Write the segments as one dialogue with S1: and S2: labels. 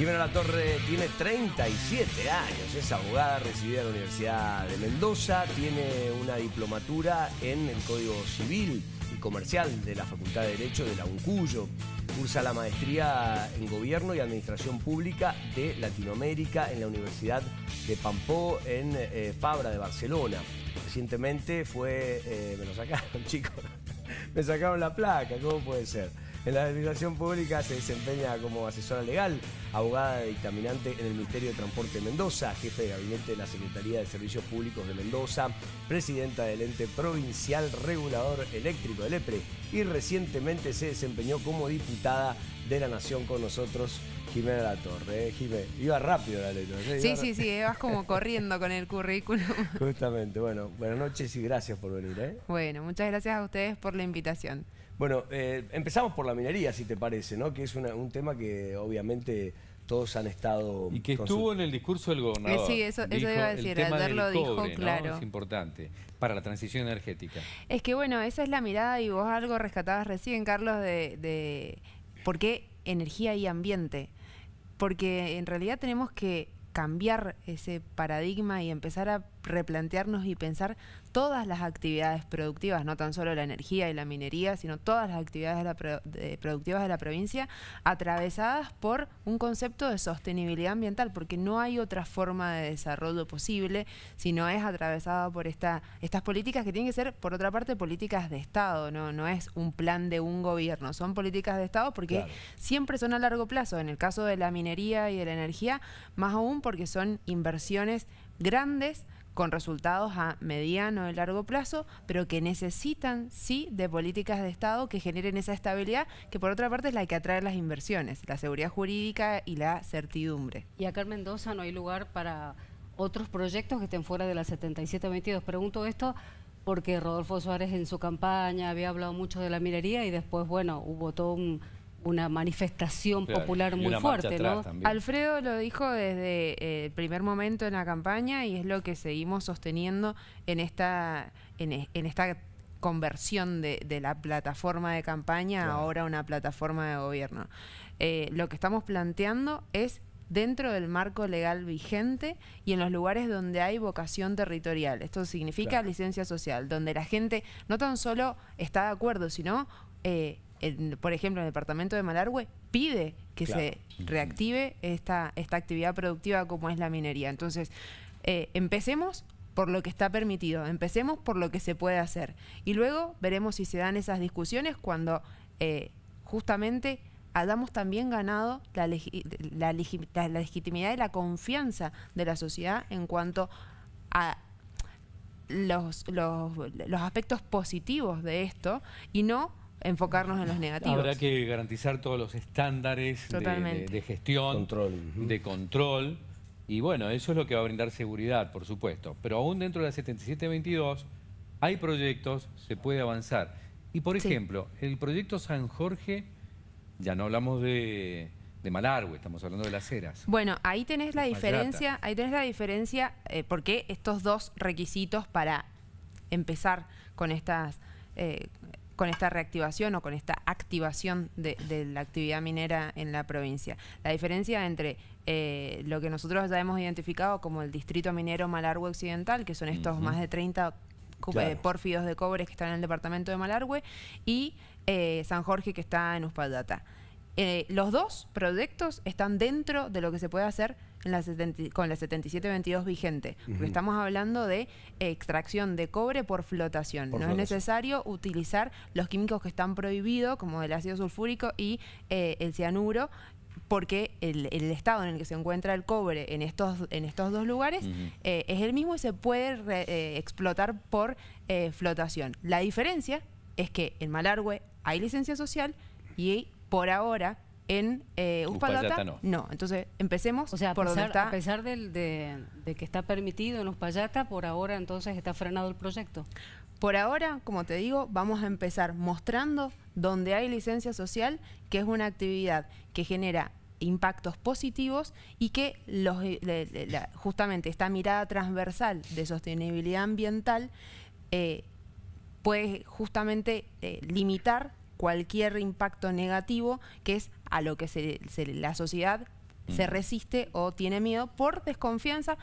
S1: Jimena La Torre tiene 37 años, es abogada recibida en la Universidad de Mendoza, tiene una diplomatura en el Código Civil y Comercial de la Facultad de Derecho de la UNCUYO. Cursa la maestría en Gobierno y Administración Pública de Latinoamérica en la Universidad de Pampó en eh, Fabra de Barcelona. Recientemente fue... Eh, me lo sacaron, chicos. me sacaron la placa, ¿cómo puede ser? En la administración pública se desempeña como asesora legal, abogada dictaminante en el Ministerio de Transporte de Mendoza, jefe de gabinete de la Secretaría de Servicios Públicos de Mendoza, presidenta del ente provincial regulador eléctrico del EPRE y recientemente se desempeñó como diputada de la Nación con nosotros. Jimena La Torre, eh, Jimena. iba rápido la letra. ¿eh? Sí, sí, sí,
S2: vas como corriendo con el currículum.
S1: Justamente, bueno, buenas noches y gracias por venir. ¿eh?
S2: Bueno, muchas gracias a ustedes por la invitación.
S1: Bueno, eh, empezamos por la minería, si te parece, ¿no? Que es un tema que obviamente todos han estado... Y que
S3: estuvo en el discurso del
S1: gobernador. Eh, sí, eso, iba a decir,
S2: lo dijo, claro. Es
S3: importante para la transición energética.
S2: Es que bueno, esa es la mirada y vos algo rescatabas recién, Carlos, de por qué energía y ambiente. Porque en realidad tenemos que cambiar ese paradigma y empezar a replantearnos y pensar todas las actividades productivas, no tan solo la energía y la minería, sino todas las actividades productivas de la provincia atravesadas por un concepto de sostenibilidad ambiental, porque no hay otra forma de desarrollo posible si no es atravesada por esta, estas políticas que tienen que ser, por otra parte, políticas de Estado, no, no es un plan de un gobierno, son políticas de Estado porque siempre son a largo plazo, en el caso de la minería y de la energía, más aún porque son inversiones grandes con resultados a mediano y largo plazo, pero que necesitan sí de políticas de Estado que generen esa estabilidad, que por otra parte es la que atrae las inversiones, la seguridad
S4: jurídica y la certidumbre. Y acá en Mendoza no hay lugar para otros proyectos que estén fuera de la 7722. Pregunto esto porque Rodolfo Suárez en su campaña había hablado mucho de la minería y después, bueno, hubo todo un una manifestación popular muy fuerte, Alfredo lo dijo desde el primer momento en la campaña y es lo
S2: que seguimos sosteniendo en esta, en, esta conversión de, la plataforma de campaña a ahora una plataforma de gobierno. Eh, lo que estamos planteando es dentro del marco legal vigente y en los lugares donde hay vocación territorial. Esto significa licencia social, donde la gente no tan solo está de acuerdo, sino eh, por ejemplo, en el departamento de Malargüe, pide que se reactive esta, esta actividad productiva como es la minería. Entonces, eh, empecemos por lo que está permitido, empecemos por lo que se puede hacer y luego veremos si se dan esas discusiones cuando eh, justamente hayamos también ganado la, legitimidad y la confianza de la sociedad en cuanto a los, los, los, aspectos positivos de esto y no enfocarnos en los negativos. Habrá
S3: que garantizar todos los estándares de, gestión, de control. Y bueno, eso es lo que va a brindar seguridad, por supuesto. Pero aún dentro de la 7722 hay proyectos, se puede avanzar. Y por ejemplo, el proyecto San Jorge, ya no hablamos de, de Malargue, estamos hablando de las eras.
S2: Bueno, ahí tenés la diferencia, ahí tenés la diferencia, eh, porque estos dos requisitos para empezar con estas eh, con esta reactivación o con esta activación de, la actividad minera en la provincia. La diferencia entre eh, lo que nosotros ya hemos identificado como el Distrito Minero Malargue Occidental, que son estos más de 30 porfidos eh, pórfidos de cobre que están en el departamento de Malargue, y eh, San Jorge, que está en Uspaldata. Eh, los dos proyectos están dentro de lo que se puede hacer en la con la 7722 vigente, porque estamos hablando de extracción de cobre por flotación. no es necesario utilizar los químicos que están prohibidos, como el ácido sulfúrico y eh, el cianuro, porque el, estado en el que se encuentra el cobre en estos, dos lugares eh, es el mismo y se puede explotar por flotación. La diferencia es que en Malargüe hay licencia social y hay por ahora en eh, Uspallata, no.
S4: Entonces, empecemos o sea, por donde está. A pesar de, que está permitido en Uspallata, por ahora entonces está frenado el proyecto. Por ahora, como te digo, vamos a empezar
S2: mostrando donde hay licencia social, que es una actividad que genera impactos positivos y que los, eh, justamente esta mirada transversal de sostenibilidad ambiental eh, puede justamente limitar cualquier impacto negativo, que es a lo que la sociedad se mm. resiste o tiene miedo por desconfianza,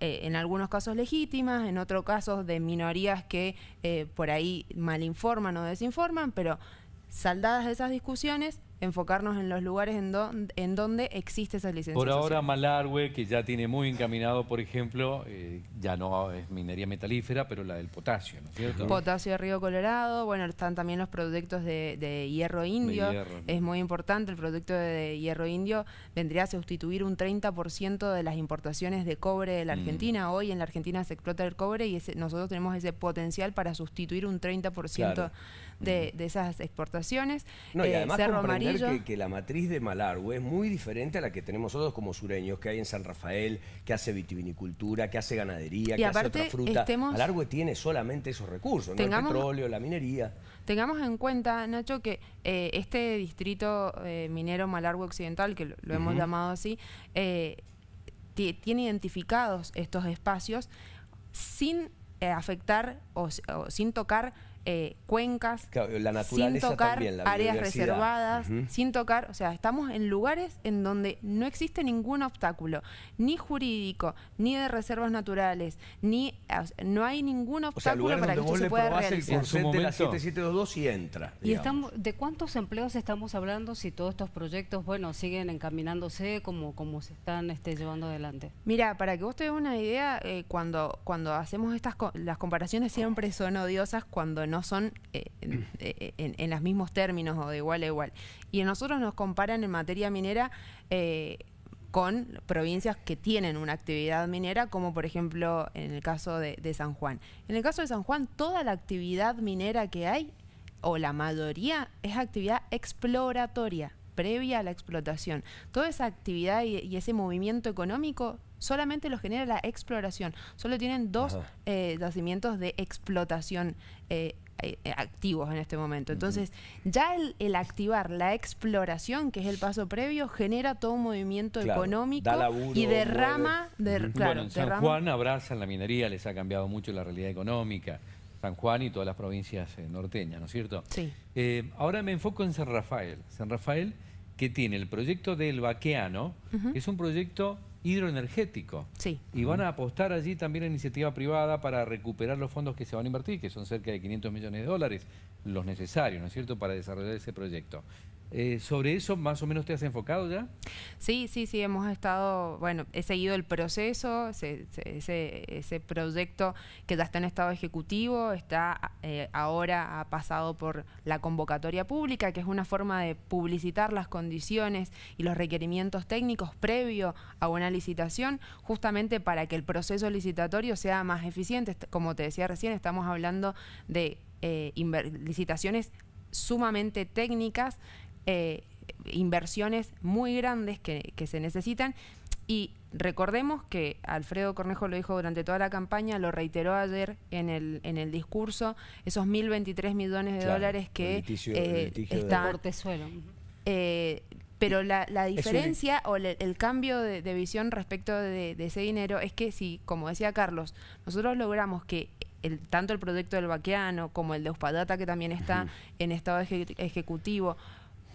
S2: eh, en algunos casos legítimas, en otros casos de minorías que eh, por ahí malinforman o desinforman, pero saldadas de esas discusiones, enfocarnos en los lugares en, donde en donde existe esa licencia. Por ahora
S3: malargüe que ya tiene muy encaminado, por ejemplo, eh, ya no es minería metalífera, pero la del potasio, ¿no es cierto? Potasio
S2: de Río Colorado, bueno, están también los productos de, hierro indio, es muy importante, el producto de hierro indio vendría a sustituir un 30% de las importaciones de cobre de la mm. Argentina. Hoy en la Argentina se explota el cobre y nosotros tenemos ese potencial para sustituir un 30% de, mm. de, esas exportaciones. Eh,
S1: que, la matriz de Malargue es muy diferente a la que tenemos nosotros como sureños, que hay en San Rafael, que hace vitivinicultura, que hace ganadería, que hace otra fruta. Estemos, Malargue tiene solamente esos recursos, el petróleo, la minería.
S2: Tengamos en cuenta, Nacho, que eh, este distrito eh, minero Malargue Occidental, que lo, hemos llamado así, eh, tiene identificados estos espacios sin afectar o sin tocar eh, cuencas,
S1: sin tocar áreas reservadas,
S2: sin tocar, o sea, estamos en lugares en donde no existe ningún obstáculo, ni jurídico, ni de reservas naturales,
S4: ni no hay ningún obstáculo para que esto se pueda
S1: realizar. su momento. La 7722 y
S2: entra. ¿Y estamos,
S4: de cuántos empleos estamos hablando si todos estos proyectos, bueno, siguen encaminándose como, como se están este, llevando adelante?
S2: Mira, para que vos te una idea, eh, cuando, cuando hacemos estas, las comparaciones siempre son odiosas cuando no no son eh, eh, en, los mismos términos o de igual a igual. Y nosotros nos comparan en materia minera eh, con provincias que tienen una actividad minera, como por ejemplo en el caso de, San Juan. En el caso de San Juan, toda la actividad minera que hay, o la mayoría, es actividad exploratoria, previa a la explotación. Toda esa actividad y, ese movimiento económico solamente lo genera la exploración. Solo tienen dos nacimientos yacimientos de explotación eh, eh, eh, activos en este momento. Entonces, ya el, activar la exploración, que es el paso previo, genera todo un movimiento económico y derrama... de bueno, en San Juan
S3: abrazan la minería, les ha cambiado mucho la realidad económica. San Juan y todas las provincias eh, norteñas, ¿no es cierto? Sí. ahora me enfoco en San Rafael. San Rafael, que tiene el proyecto del Baqueano, es un proyecto hidroenergético.
S2: Sí. Y van a
S3: apostar allí también a iniciativa privada para recuperar los fondos que se van a invertir, que son cerca de 500 millones de dólares, los necesarios, ¿no es cierto?, para desarrollar ese proyecto. Eh, ¿Sobre eso más o menos te has enfocado ya?
S2: Sí, sí, sí, hemos estado, bueno, he seguido el proceso, ese, proyecto que ya está en estado ejecutivo, está eh, ahora ha pasado por la convocatoria pública, que es una forma de publicitar las condiciones y los requerimientos técnicos previo a una licitación, justamente para que el proceso licitatorio sea más eficiente. Como te decía recién, estamos hablando de eh, licitaciones sumamente técnicas eh, inversiones muy grandes que, se necesitan y recordemos que Alfredo Cornejo lo dijo durante toda la campaña, lo reiteró ayer en el, en el discurso, esos 1.023 millones de dólares que está eh, están... Eh, pero la, diferencia o el, cambio de, visión respecto de, ese dinero es que si, como decía Carlos, nosotros logramos que tanto el proyecto del Baqueano como el de Uspadata, que también está en estado ejecutivo,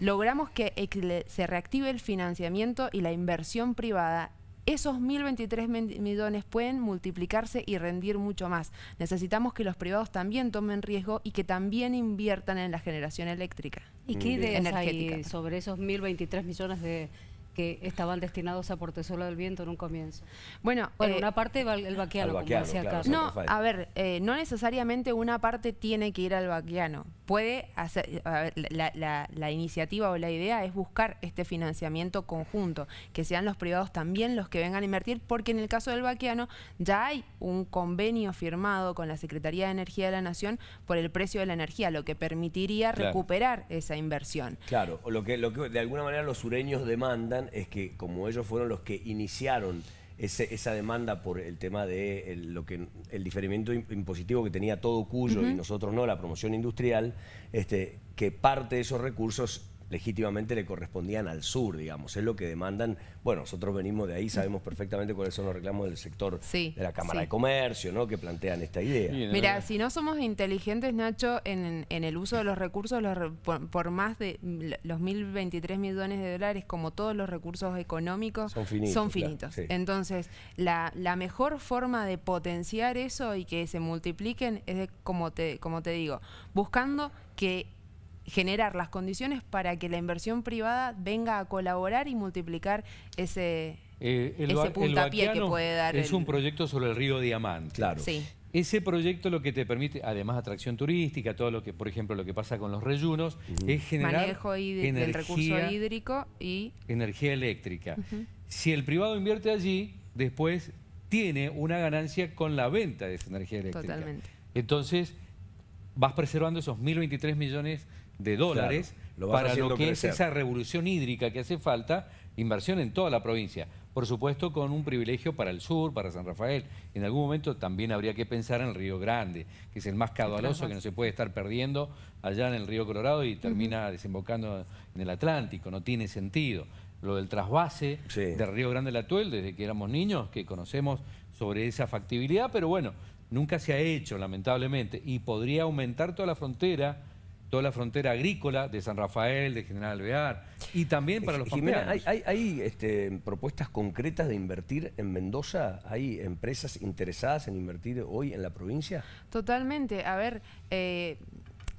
S2: logramos que se reactive el financiamiento y la inversión privada esos 1.023 millones pueden multiplicarse y rendir mucho más. Necesitamos que los privados también tomen riesgo y que también inviertan en la
S4: generación eléctrica. ¿Y qué sobre esos 1.023 millones de que estaban destinados a Portezuelo del Viento en un comienzo. Bueno, eh, una parte va el vaquiano, como decía No, a ver, eh, no necesariamente una parte tiene que ir al vaquiano. Puede
S2: hacer, la, iniciativa o la idea es buscar este financiamiento conjunto, que sean los privados también los que vengan a invertir, porque en el caso del vaquiano ya hay un convenio firmado con la Secretaría de Energía de la Nación por el precio de la energía, lo que permitiría recuperar esa inversión.
S1: Claro, o lo que, lo que de alguna manera los sureños demandan es que como ellos fueron los que iniciaron esa demanda por el tema de lo que el diferimiento impositivo que tenía todo Cuyo y nosotros no, la promoción industrial, este, que parte de esos recursos legítimamente le correspondían al sur, digamos. Es lo que demandan. Bueno, nosotros venimos de ahí, sabemos perfectamente cuáles son los reclamos del sector de la Cámara de Comercio, ¿no? Que plantean esta idea. Mira,
S2: si no somos inteligentes, Nacho, en, el uso de los recursos, por, más de los 1.023 millones de dólares, como todos los recursos económicos, son finitos. Entonces, la, la mejor forma de potenciar eso y que se multipliquen es, como, te, como te digo, buscando que generar las condiciones para que la inversión privada venga a colaborar y multiplicar ese,
S3: eh, puntapié que puede dar. Es un proyecto sobre el río Diamante. Claro. Ese proyecto lo que te permite, además atracción turística, todo lo que, por ejemplo, lo que pasa con los reyunos, es generar Manejo del recurso
S2: hídrico y...
S3: Energía eléctrica. Si el privado invierte allí, después tiene una ganancia con la venta de esa energía eléctrica. Totalmente. Entonces, vas preservando esos 1.023 millones de dólares para lo que es esa revolución hídrica que hace falta, inversión en toda la provincia. Por supuesto, con un privilegio para el sur, para San Rafael. En algún momento también habría que pensar en el Río Grande, que es el más caudaloso que no se puede estar perdiendo allá en el Río Colorado y termina desembocando en el Atlántico. No tiene sentido. Lo del trasvase del Río Grande la Tuel... desde que éramos niños, que conocemos sobre esa factibilidad, pero bueno, nunca se ha hecho, lamentablemente, y podría aumentar toda la frontera toda la frontera agrícola de San Rafael, de General Alvear, y también para los eh, Jimena,
S1: ¿Hay, este, propuestas concretas de invertir en Mendoza? ¿Hay empresas interesadas en
S2: invertir hoy en la provincia? Totalmente. A ver, eh,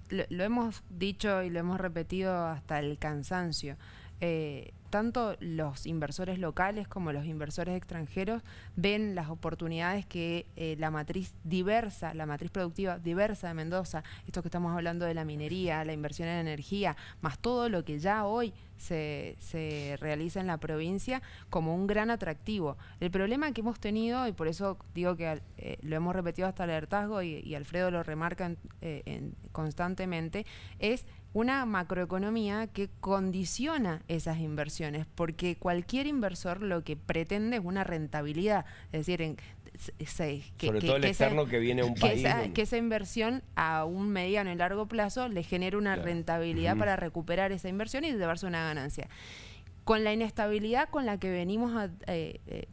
S2: lo, hemos dicho y lo hemos repetido hasta el cansancio. Eh, tanto los inversores locales como los inversores extranjeros ven las oportunidades que eh, la matriz diversa, la matriz productiva diversa de Mendoza, esto que estamos hablando de la minería, la inversión en energía, más todo lo que ya hoy se, realiza en la provincia como un gran atractivo. El problema que hemos tenido, y por eso digo que eh, lo hemos repetido hasta el hartazgo y, Alfredo lo remarca eh, constantemente, es una macroeconomía que condiciona esas inversiones, porque cualquier inversor lo que pretende es una rentabilidad, es decir, en, sobre todo el externo que viene un país. Que esa inversión a un mediano y largo plazo le genere una rentabilidad para recuperar esa inversión y llevarse una ganancia. Con la inestabilidad con la que venimos a, eh, eh,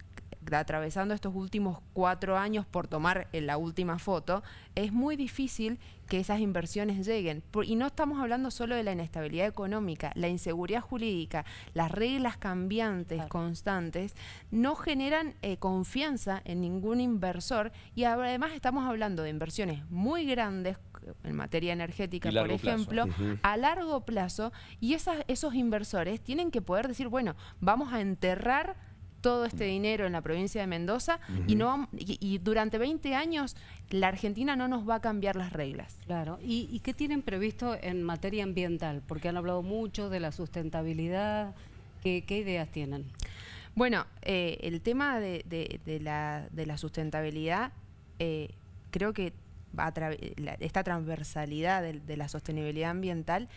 S2: atravesando estos últimos cuatro años por tomar en eh, la última foto, es muy difícil que esas inversiones lleguen. y no estamos hablando solo de la inestabilidad económica, la inseguridad jurídica, las reglas cambiantes, constantes, no generan eh, confianza en ningún inversor y además estamos hablando de inversiones muy grandes eh, en materia energética, por ejemplo, a largo plazo y esos inversores tienen que poder decir, bueno, vamos a enterrar todo este dinero en la provincia de Mendoza y, no, y, durante 20
S4: años la Argentina no nos va a cambiar las reglas. Claro, ¿Y, qué tienen previsto en materia ambiental? Porque han hablado mucho de la sustentabilidad, ¿qué, ideas tienen? Bueno, eh, el tema de, la, sustentabilidad
S2: eh, creo que a esta transversalidad de, la sostenibilidad ambiental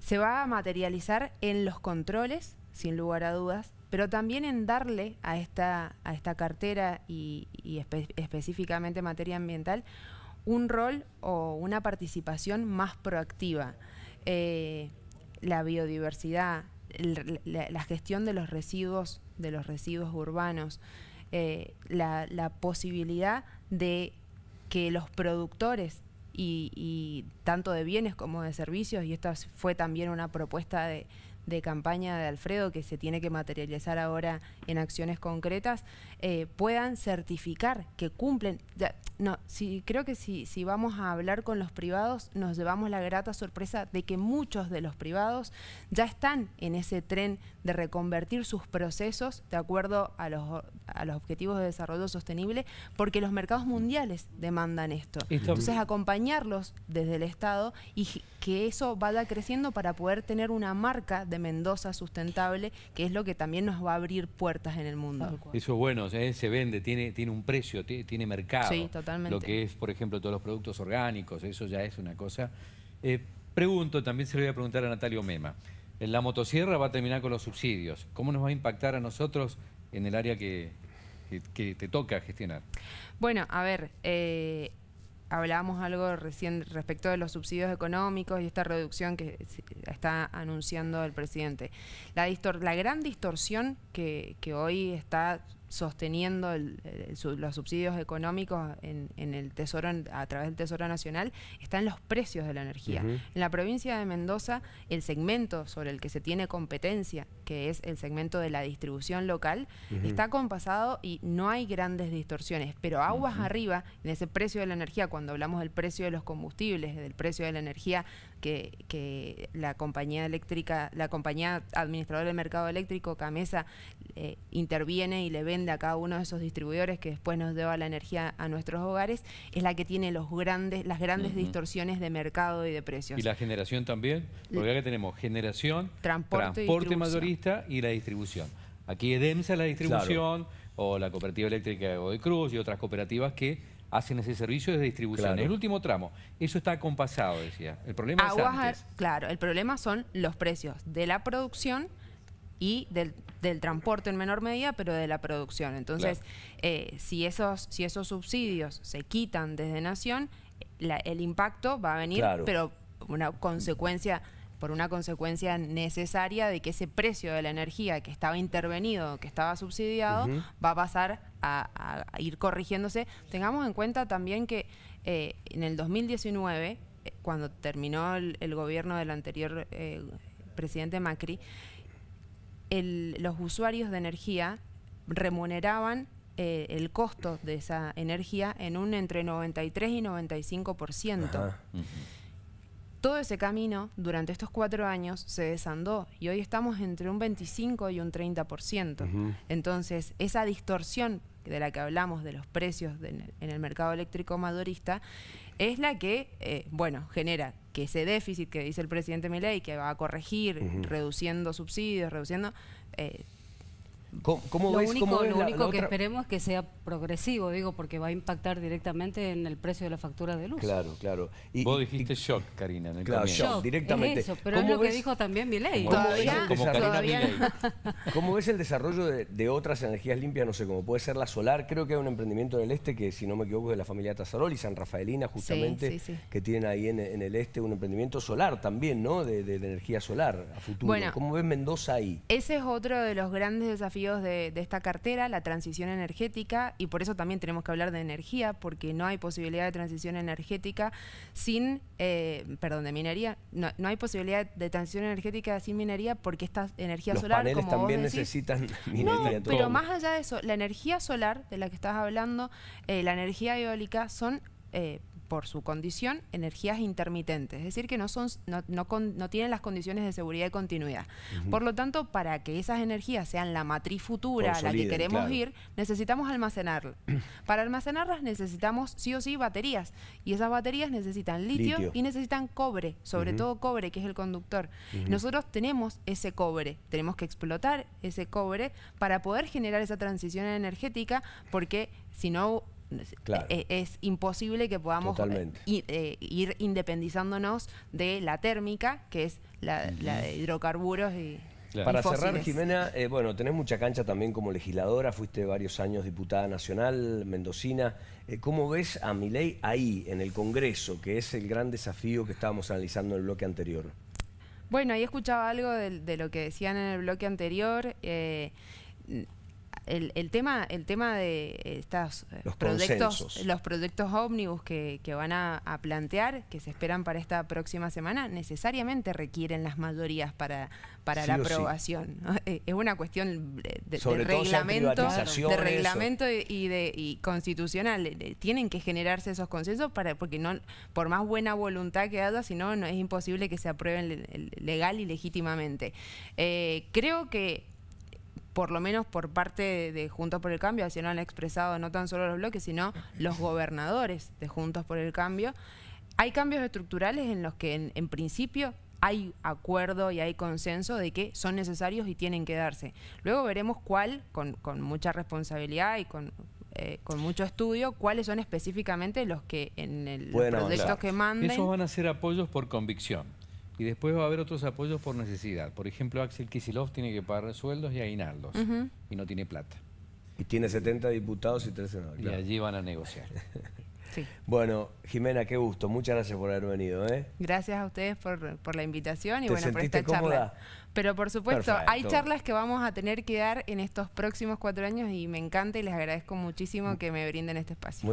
S2: se va a materializar en los controles, sin lugar a dudas, pero también en darle a esta, a esta cartera y, específicamente materia ambiental un rol o una participación más proactiva. Eh, la biodiversidad, la, gestión de los residuos, de los residuos urbanos, eh, la, posibilidad de que los productores y tanto de bienes como de servicios, y esta fue también una propuesta de, de campaña de Alfredo, que se tiene que materializar ahora en acciones concretas, eh, puedan certificar que cumplen. no, si, creo que si, si vamos a hablar con los privados, nos llevamos la grata sorpresa de que muchos de los privados ya están en ese tren de reconvertir sus procesos de acuerdo a los, a los objetivos de desarrollo sostenible, porque los mercados mundiales demandan esto. Entonces, acompañarlos desde el Estado y que eso vaya creciendo para poder tener una marca de Mendoza sustentable, que es lo que también nos va a abrir puertas en el mundo.
S3: Eso es bueno, ¿eh? se vende, tiene, tiene un precio, tiene, mercado. Sí, totalmente. Lo que es, por ejemplo, todos los productos orgánicos, eso ya es una cosa... Eh, pregunto, también se lo voy a preguntar a Natalio Mema la motosierra va a terminar con los subsidios. ¿Cómo nos va a impactar a nosotros en el área que, te toca gestionar?
S2: Bueno, a ver, eh, hablábamos algo recién respecto de los subsidios económicos y esta reducción que está anunciando el presidente. La, gran distorsión que hoy está sosteniendo los subsidios económicos en, el tesoro a través del tesoro nacional están los precios de la energía. En la provincia de Mendoza el segmento sobre el que se tiene competencia, que es el segmento de la distribución local, está compasado y no hay grandes distorsiones. Pero aguas arriba en ese precio de la energía, cuando hablamos del precio de los combustibles, del precio de la energía que, la compañía eléctrica, la compañía administradora del mercado eléctrico, Camesa, eh, interviene y le vende a cada uno de esos distribuidores que después nos lleva la energía a nuestros hogares, es la que tiene los grandes, las grandes distorsiones de mercado y de precios. ¿Y la
S3: generación también? Porque que tenemos generación, transporte, mayorista y la distribución. Aquí EDEMSA la distribución o la cooperativa eléctrica de Cruz y otras cooperativas que hacen ese servicio de distribución. el último tramo, eso está compasado, decía. El problema
S2: Claro, el problema son los precios de la producción y del, del, transporte en menor medida, pero de la producción. Entonces, eh, si, esos, si esos subsidios se quitan desde Nación, el impacto va a venir, pero una consecuencia por una consecuencia necesaria de que ese precio de la energía que estaba intervenido, que estaba subsidiado, va a pasar a, ir corrigiéndose. Tengamos en cuenta también que eh, en el 2019, eh, cuando terminó el, gobierno del anterior eh, presidente Macri, los usuarios de energía remuneraban el costo de esa energía en un entre 93 y 95%. Todo ese camino durante estos cuatro años se desandó y hoy estamos entre un 25 y un 30%. Entonces, esa distorsión de la que hablamos de los precios en el mercado eléctrico madurista es la que, eh, bueno, genera que ese déficit que dice el presidente Milei, que va a corregir reduciendo subsidios, reduciendo... Eh, ¿Cómo, lo ves, único, único que esperemos
S4: es que sea progresivo, digo, porque va a impactar directamente en el precio de la factura de luz.
S3: Claro, claro. Vos dijiste shock, Karina, en el claro,
S4: shock, directamente. pero es lo que dijo también Milei. como
S3: ¿Cómo
S1: ves el desarrollo de, otras energías limpias, no sé, como puede ser la solar? Creo que hay un emprendimiento en el este que, si no me equivoco, es de la familia y San Rafaelina, justamente, que tienen ahí en, el este un emprendimiento solar también, ¿no? De, energía solar a futuro. ¿Cómo ves Mendoza ahí?
S2: Ese es otro de los grandes desafíos de, esta cartera, la transición energética, y por eso también tenemos que hablar de energía, porque no hay posibilidad de transición energética sin, eh, perdón, de minería, no, hay posibilidad de transición energética sin minería porque esta energía Los solar... también necesitan
S1: minería. pero más
S2: allá de eso, la energía solar de la que estás hablando, eh, la energía eólica son... Eh, por su condición, energías intermitentes, es decir, que no, son, no, no, tienen las condiciones de seguridad y continuidad. Por lo tanto, para que esas energías sean la matriz futura a la que queremos ir, necesitamos almacenarlas. para almacenarlas necesitamos sí o sí baterías, y esas baterías necesitan litio, y necesitan cobre, sobre todo cobre, que es el conductor. Nosotros tenemos ese cobre, tenemos que explotar ese cobre para poder generar esa transición energética, porque si no eh, es, imposible que podamos eh, eh, ir, independizándonos de la térmica, que es la, de hidrocarburos y... Para cerrar, Jimena,
S1: bueno, tenés mucha cancha también como legisladora, fuiste varios años diputada nacional, mendocina. ¿Cómo ves a mi ley ahí, en el Congreso, que es el gran desafío que estábamos analizando en el bloque anterior?
S2: Bueno, ahí escuchaba algo de, lo que decían en el bloque anterior el, tema, el tema de estos eh, los proyectos, los proyectos ómnibus que, que van a, plantear, que se esperan para esta próxima semana, necesariamente requieren las mayorías para, para la aprobación. Eh, es una cuestión de, reglamento, de reglamento y, de y constitucional. Eh, tienen que generarse esos consensos para, porque no, por más buena voluntad que haya, sino no, es imposible que se aprueben legal y legítimamente. creo que por lo menos por parte de, Juntos por el Cambio, así lo han expresado no tan solo los bloques, sino los gobernadores de Juntos por el Cambio, hay cambios estructurales en los que en, principio hay acuerdo y hay consenso de que son necesarios y tienen que darse. Luego veremos cuál, con, mucha responsabilidad y con, eh, con mucho estudio, cuáles son específicamente los que en el, los proyectos que manden. Esos van
S3: a ser apoyos por convicción. Y después va a haber otros apoyos por necesidad. Por ejemplo, Axel Kisilov tiene que pagar sueldos y aguinaldos y no tiene plata. Y tiene 70 diputados y 13 senadores. Y allí van a negociar.
S1: Bueno, Jimena, qué gusto. Muchas gracias por haber venido. ¿eh?
S2: Gracias a ustedes por, la invitación y bueno, por esta charla. Pero por supuesto, hay charlas que vamos a tener que dar en estos próximos cuatro años y me encanta y les agradezco muchísimo que me brinden este espacio.